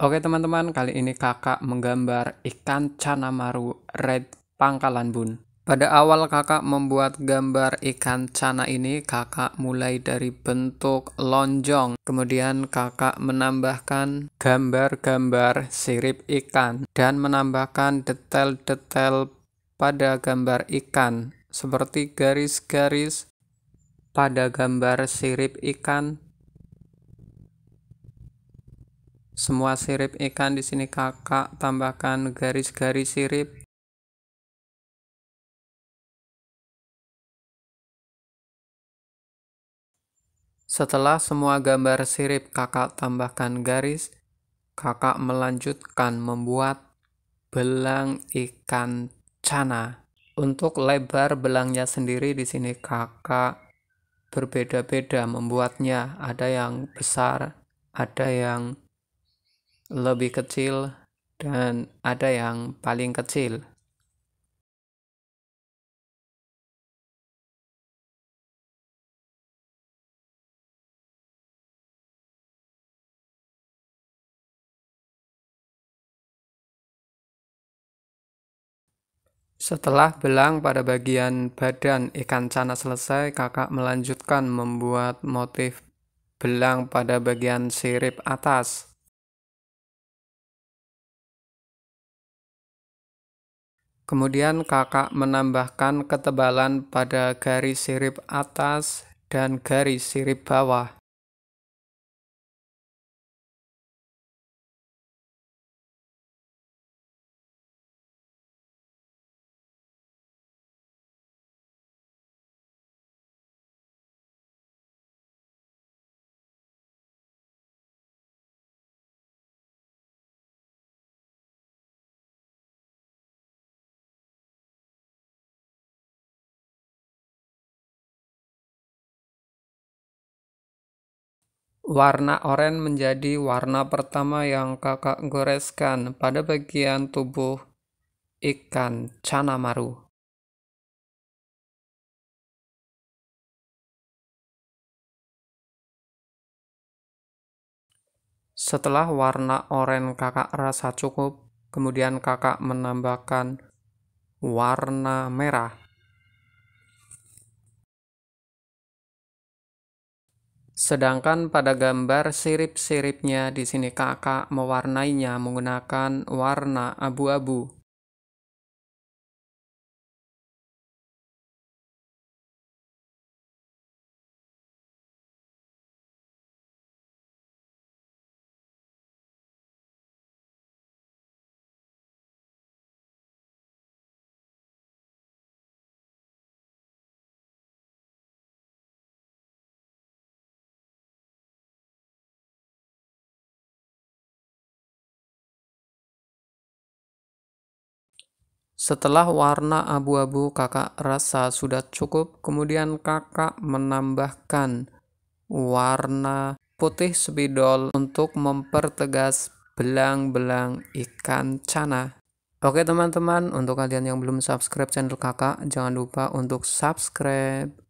Oke teman-teman, kali ini kakak menggambar ikan canamaru red pangkalan bun. Pada awal kakak membuat gambar ikan cana ini, kakak mulai dari bentuk lonjong. Kemudian kakak menambahkan gambar-gambar sirip ikan dan menambahkan detail-detail pada gambar ikan seperti garis-garis pada gambar sirip ikan semua sirip ikan di sini kakak tambahkan garis-garis sirip Setelah semua gambar sirip kakak tambahkan garis, kakak melanjutkan membuat belang ikan cana. Untuk lebar belangnya sendiri di sini kakak berbeda-beda membuatnya. Ada yang besar, ada yang lebih kecil, dan ada yang paling kecil. Setelah belang pada bagian badan ikan cana selesai, kakak melanjutkan membuat motif belang pada bagian sirip atas. Kemudian kakak menambahkan ketebalan pada garis sirip atas dan garis sirip bawah. Warna oranye menjadi warna pertama yang kakak goreskan pada bagian tubuh ikan cana maru. Setelah warna oranye kakak rasa cukup, kemudian kakak menambahkan warna merah. Sedangkan pada gambar sirip-siripnya di sini kakak mewarnainya menggunakan warna abu-abu. Setelah warna abu-abu kakak rasa sudah cukup, kemudian kakak menambahkan warna putih spidol untuk mempertegas belang-belang ikan cana. Oke teman-teman, untuk kalian yang belum subscribe channel kakak, jangan lupa untuk subscribe.